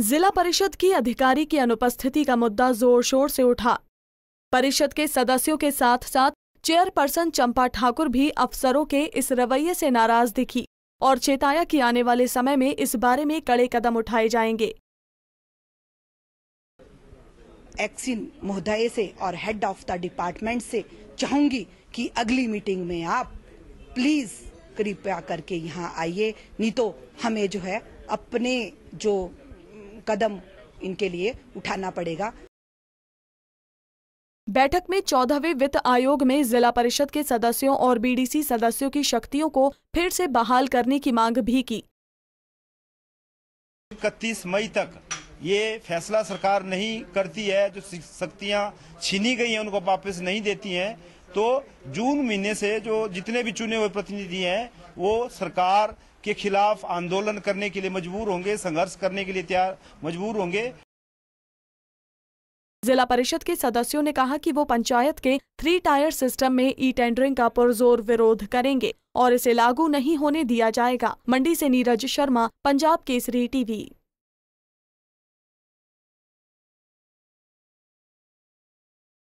जिला परिषद की अधिकारी की अनुपस्थिति का मुद्दा जोर शोर से उठा परिषद के सदस्यों के साथ साथ चेयरपर्सन चंपा ठाकुर भी अफसरों के इस रवैये से नाराज दिखी और चेताया कि आने वाले समय में इस बारे में कड़े कदम उठाए जाएंगे एक्सिन महोदय से और हेड ऑफ द डिपार्टमेंट से चाहूंगी कि अगली मीटिंग में आप प्लीज कृपया करके यहाँ आइए नहीं तो हमें जो है अपने जो कदम इनके लिए उठाना पड़ेगा बैठक में चौदहवें वित्त आयोग में जिला परिषद के सदस्यों और बीडीसी सदस्यों की शक्तियों को फिर से बहाल करने की मांग भी की इकतीस मई तक ये फैसला सरकार नहीं करती है जो शक्तियाँ छीनी गई हैं उनको वापस नहीं देती हैं तो जून महीने से जो जितने भी चुने हुए प्रतिनिधि हैं वो सरकार के खिलाफ आंदोलन करने के लिए मजबूर होंगे संघर्ष करने के लिए तैयार मजबूर होंगे जिला परिषद के सदस्यों ने कहा कि वो पंचायत के थ्री टायर सिस्टम में ई टेंडरिंग का पुरजोर विरोध करेंगे और इसे लागू नहीं होने दिया जाएगा मंडी से नीरज शर्मा पंजाब केसरी टीवी